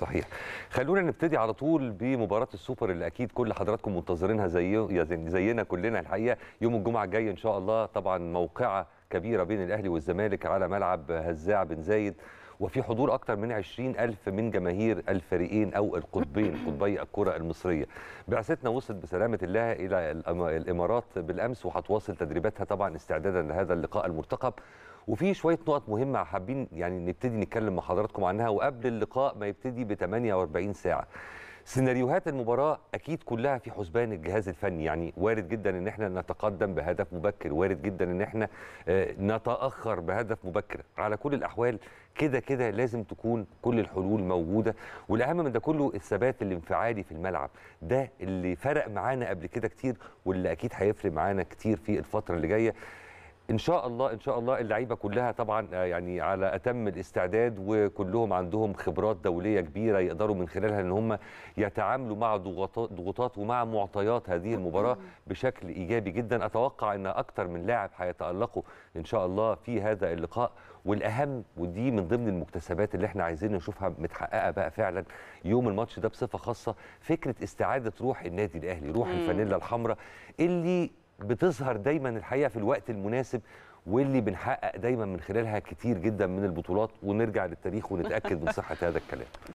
صحيح خلونا نبتدي على طول بمباراه السوبر اللي اكيد كل حضراتكم منتظرينها زي زينا كلنا الحقيقه يوم الجمعه الجاي ان شاء الله طبعا موقعه كبيره بين الاهلي والزمالك على ملعب هزاع بن زايد وفي حضور أكثر من 20 ألف من جماهير الفريقين أو القطبين قطبي الكرة المصرية بعثتنا وصلت بسلامة الله إلى الإمارات بالأمس وهتواصل تدريباتها طبعا استعدادا لهذا اللقاء المرتقب وفي شويه نقط مهمه حابين يعني نبتدي نتكلم مع حضراتكم عنها وقبل اللقاء ما يبتدي ب 48 ساعه سيناريوهات المباراة أكيد كلها في حسبان الجهاز الفني يعني وارد جدا إن إحنا نتقدم بهدف مبكر وارد جدا إن إحنا آه، نتأخر بهدف مبكر على كل الأحوال كده كده لازم تكون كل الحلول موجودة والأهم من ده كله الثبات الانفعالي في الملعب ده اللي فرق معانا قبل كده كتير واللي أكيد هيفرق معانا كتير في الفترة اللي جاية ان شاء الله ان شاء الله اللعيبه كلها طبعا آه، يعني على اتم الاستعداد وكلهم عندهم خبرات دوليه كبيره يقدروا من خلالها ان هم يتعاملوا مع ضغوطات ومع معطيات هذه المباراه بشكل ايجابي جدا اتوقع ان اكثر من لاعب هيتالقوا ان شاء الله في هذا اللقاء والاهم ودي من ضمن المكتسبات اللي احنا عايزين نشوفها متحققه بقى فعلا يوم الماتش ده بصفه خاصه فكره استعاده روح النادي الاهلي روح الفانيلا الحمراء اللي بتظهر دايما الحقيقه في الوقت المناسب واللي بنحقق دايما من خلالها كتير جدا من البطولات ونرجع للتاريخ ونتاكد من صحه هذا الكلام